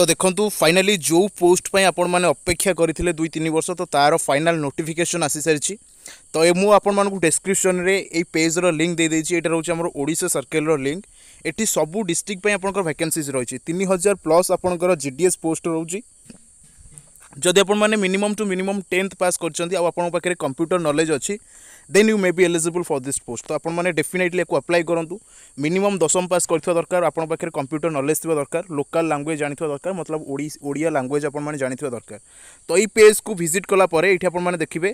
ତ ଦେଖନ୍ତୁ ଫାଇନାଲି ଯେଉଁ ପୋଷ୍ଟ ପାଇଁ ଆପଣମାନେ ଅପେକ୍ଷା କରିଥିଲେ ଦୁଇ ତିନି ବର୍ଷ ତ ତା'ର ଫାଇନାଲ୍ ନୋଟିଫିକେସନ୍ ଆସିସାରିଛି ତ ଏ ମୁଁ ଆପଣମାନଙ୍କୁ ଡେସ୍କ୍ରିପ୍ସନ୍ରେ ଏଇ ପେଜ୍ର ଲିଙ୍କ୍ ଦେଇଦେଇଛି ଏଇଟା ରହୁଛି ଆମର ଓଡ଼ିଶା ସର୍କେଲ୍ର ଲିଙ୍କ୍ ଏଠି ସବୁ ଡିଷ୍ଟ୍ରିକ୍ଟ ପାଇଁ ଆପଣଙ୍କର ଭ୍ୟାକେନ୍ସିଜ୍ ରହିଛି ତିନି ହଜାର ପ୍ଲସ୍ ଆପଣଙ୍କର ଜି ଡି ଏସ୍ ପୋଷ୍ଟ ରହୁଛି ଯଦି ଆପଣମାନେ minimum to minimum tenth pass କରିଛନ୍ତି ଆଉ ଆପଣଙ୍କ ପାଖରେ କମ୍ପ୍ୟୁଟର ନଲେଜ ଅଛି then you may be eligible for this post ତ ଆପଣମାନେ ଡେଫିନେଟଲି ୟାକୁ ଆପ୍ଲାଏ କରନ୍ତୁ ମିନିମମ୍ ଦଶମ ପାସ୍ କରିଥିବା ଦରକାର ଆପଣଙ୍କ ପାଖରେ କମ୍ପ୍ୟୁଟର ନଲେଜ ଥିବା ଦରକାର ଲୋକାଲ୍ ଲାଙ୍ଗୁଏଜ୍ ଜାଣିଥିବା ଦରକାର ମତଲବ ଓଡ଼ିଆ ଲାଙ୍ଗୁଏଜ୍ ଆପଣମାନେ ଜାଣିଥିବା ଦରକାର ତ ଏଇ ପେଜ୍କୁ ଭିଜିଟ୍ କଲା ପରେ ଏଇଠି ଆପଣମାନେ ଦେଖିବେ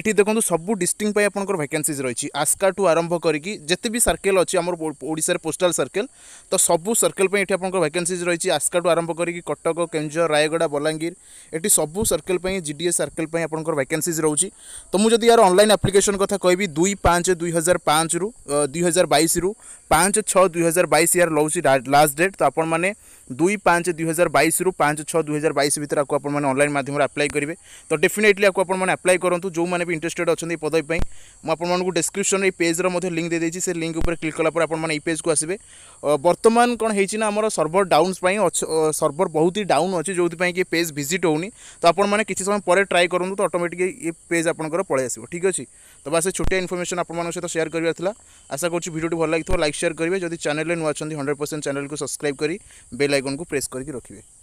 ଏଠି ଦେଖନ୍ତୁ ସବୁ ଡିଷ୍ଟ୍ରିକ୍ଟ ପାଇଁ ଆପଣଙ୍କର ଭ୍ୟାକେନ୍ସିଜ୍ ରହିଛି ଆସ୍କାଠୁ ଆରମ୍ଭ କରିକି ଯେତେ ବି ସର୍କେଲ୍ ଅଛି ଆମର ଓଡ଼ିଶାରେ ପୋଷ୍ଟାଲ୍ ସର୍କେଲ୍ ତ ସବୁ ସର୍କେଲ୍ ପାଇଁ ଏଠି ଆପଣଙ୍କର ଭ୍ୟାକେନ୍ସିଜ୍ ରହିଛି ଆସ୍କାଠୁ ଆରମ୍ଭ କରିକି କଟକ କେନ୍ଦୁଝର ରାୟଗଡ଼ା ବଲାଙ୍ଗୀର ଏଠି সবু সর্কেল জিডিএ সর্কেল আপনার ভ্যাকেন্সিজ রয়েছে তো মু যদি ইয়ার অনলাইন আপ্লিকেসন কথা কবি দুই পাঁচ দুই হাজার পাঁচ রু দুই হাজার বাইশ রু পাঁচ ছ দুই হাজার বাইশ ইয়ার রয়েছে লাস্ট ডেট তো আপনার মানে দুই পাঁচ দুই হাজার বাইশ রু পাঁচ ছ দুই হাজার বাইশ ভিতরে আকু আপনার অনলাইন মাধ্যমে আপ্লাই করবে তো ডেফিনেটলি আকু আপনার আপ্লাই করতু যে ইন্টারেস্টেড অনেক পদবী মু আপনার ডেসক্রিপশন এই পেজর মধ্যে লিঙ্ক দিয়ে দিয়েছি সে লিঙ্ক উপরে ক্লিক কলাপরে আপনার এই পেজকু আসবে বর্তমান কোণ হয়েছে না আমার সর্ভর ডাউন্স সর্ভর বহুত হি ডাউন অছে যে পেজ ভিজিট হোনি तो आपने किसी समय पर ट्राए कर तो अटोमेटिक ये पेज आपर पलैस ठीक अच्छे तो बस छोटे इनफर्मेशन आपंप सहित सेयार करार आशा करीडियो भल लगे लाइक सेयार करेंगे जदि चैनल में नुआ हंड्रेड परसेंट चैनल को सब्सक्राइब कर बेल आइकन को प्रेस करके रखिए